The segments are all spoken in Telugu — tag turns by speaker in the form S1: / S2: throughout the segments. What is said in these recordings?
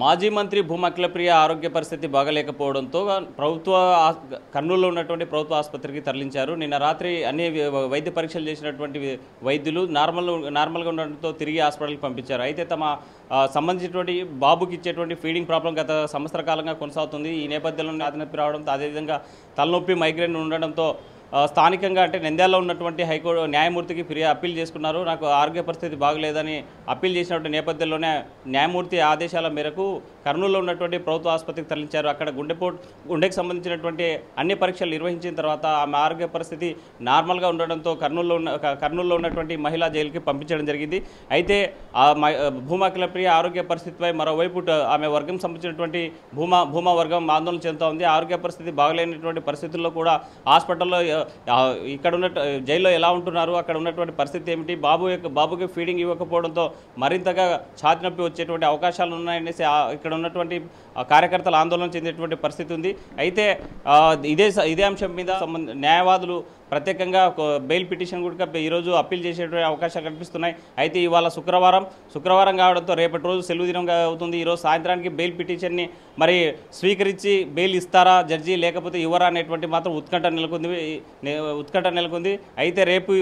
S1: మాజీ మంత్రి భూమక్లప్రియ ఆరోగ్య పరిస్థితి బాగలేకపోవడంతో ప్రభుత్వ కర్నూలులో ఉన్నటువంటి ప్రభుత్వ ఆసుపత్రికి తరలించారు నిన్న రాత్రి అన్ని వైద్య పరీక్షలు చేసినటువంటి వైద్యులు నార్మల్ నార్మల్గా ఉండడంతో తిరిగి హాస్పిటల్కి పంపించారు అయితే తమ సంబంధించినటువంటి బాబుకి ఇచ్చేటువంటి ఫీడింగ్ ప్రాబ్లం గత సంవత్సర కాలంగా కొనసాగుతుంది ఈ నేపథ్యంలో అదనొప్పి రావడంతో అదేవిధంగా తలనొప్పి మైగ్రేన్ ఉండడంతో స్థానికంగా అంటే నంద్యాలలో ఉన్నటువంటి హైకోర్టు న్యాయమూర్తికి ఫిర్యాదు అప్పీల్ చేసుకున్నారు నాకు ఆరోగ్య పరిస్థితి బాగలేదని అప్పీల్ చేసినటువంటి నేపథ్యంలోనే న్యాయమూర్తి ఆదేశాల మేరకు కర్నూలులో ఉన్నటువంటి ప్రభుత్వ ఆసుపత్రికి తరలించారు అక్కడ గుండెపోటు గుండెకు సంబంధించినటువంటి అన్ని పరీక్షలు నిర్వహించిన తర్వాత ఆమె ఆరోగ్య పరిస్థితి నార్మల్గా ఉండడంతో కర్నూలులో ఉన్న కర్నూలులో ఉన్నటువంటి మహిళా జైలుకి పంపించడం జరిగింది అయితే భూమా ప్రియ ఆరోగ్య పరిస్థితిపై మరోవైపు ఆమె వర్గం సంబంధించినటువంటి భూమా భూమా వర్గం ఆందోళన చెందుతూ ఉంది ఆరోగ్య పరిస్థితి బాగలేనటువంటి పరిస్థితుల్లో కూడా హాస్పిటల్లో ఇక్కడ ఉన్న జైల్లో ఎలా ఉంటున్నారు అక్కడ ఉన్నటువంటి పరిస్థితి ఏమిటి బాబు యొక్క బాబుకి ఫీడింగ్ ఇవ్వకపోవడంతో మరింతగా ఛాతి నొప్పి వచ్చేటువంటి అవకాశాలు ఉన్నాయనేసి ఇక్కడ ఉన్నటువంటి కార్యకర్తలు ఆందోళన చెందేటువంటి పరిస్థితి ఉంది అయితే ఇదే ఇదే అంశం మీద న్యాయవాదులు ప్రత్యేకంగా బెయిల్ పిటిషన్ కూడా ఈరోజు అప్పీల్ చేసేటువంటి అవకాశాలు కనిపిస్తున్నాయి అయితే ఇవాళ శుక్రవారం శుక్రవారం కావడంతో రేపటి రోజు సెలవు దినం అవుతుంది ఈరోజు సాయంత్రానికి బెయిల్ పిటిషన్ని మరి స్వీకరించి బెయిల్ ఇస్తారా జడ్జి లేకపోతే ఇవ్వరా అనేటువంటి మాత్రం ఉత్కంఠ నెలకొంది ఉత్కంఠ నెలకొంది అయితే రేపు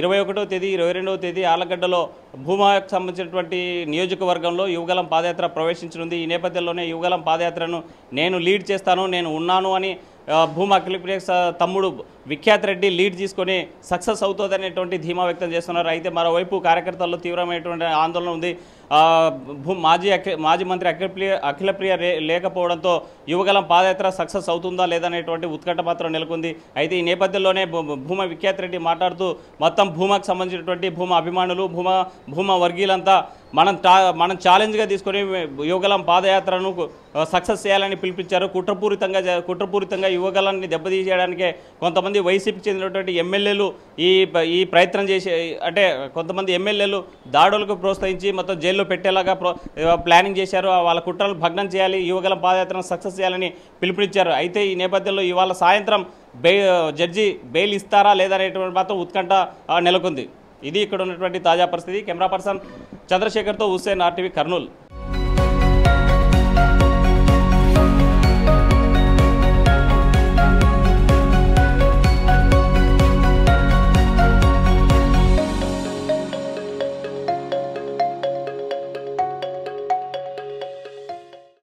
S1: ఇరవై ఒకటో తేదీ ఇరవై రెండవ తేదీ ఆలగడ్డలో భూమాకు సంబంధించినటువంటి నియోజకవర్గంలో యువగలం పాదయాత్ర ప్రవేశించనుంది ఈ నేపథ్యంలోనే యువగలం పాదయాత్రను నేను లీడ్ చేస్తాను నేను ఉన్నాను అని భూమా అఖిలప్రియ తమ్ముడు విఖ్యాత్ రెడ్డి లీడ్ తీసుకొని సక్సెస్ అవుతుందనేటువంటి ధీమా వ్యక్తం చేస్తున్నారు అయితే మరోవైపు కార్యకర్తల్లో తీవ్రమైనటువంటి ఆందోళన ఉంది మాజీ మాజీ మంత్రి అఖిలప్రియ అఖిలప్రియ లేకపోవడంతో యువగలం పాదయాత్ర సక్సెస్ అవుతుందా లేదనేటువంటి ఉత్కంఠ మాత్రం నెలకొంది అయితే ఈ నేపథ్యంలోనే భూమ విఖ్యాత్ రెడ్డి మాట్లాడుతూ మొత్తం భూమాకు సంబంధించినటువంటి భూమా అభిమానులు భూమా భూమా వర్గీయులంతా మనం మనం ఛాలెంజ్గా తీసుకొని యువగలం పాదయాత్రను సక్సెస్ చేయాలని పిలిపించారు కుట్రపూరితంగా కుట్రపూరితంగా యువగలాన్ని దెబ్బతీసేయడానికే కొంతమంది కొంతమంది వైసీపీకి చెందినటువంటి ఎమ్మెల్యేలు ఈ ఈ ప్రయత్నం చేసే అంటే కొంతమంది ఎమ్మెల్యేలు దాడులకు ప్రోత్సహించి మొత్తం జైల్లో పెట్టేలాగా ప్లానింగ్ చేశారు వాళ్ళ కుట్రలు భగ్నం చేయాలి యువగలం పాదయాత్రను సక్సెస్ చేయాలని పిలుపునిచ్చారు అయితే ఈ నేపథ్యంలో ఇవాళ సాయంత్రం బెయి జడ్జి బెయిల్ ఇస్తారా లేదా అనేటువంటి మాత్రం ఉత్కంఠ నెలకొంది ఇది ఇక్కడ ఉన్నటువంటి తాజా పరిస్థితి కెమెరా పర్సన్ చంద్రశేఖర్తో హుస్సేన్ ఆర్టీవీ కర్నూలు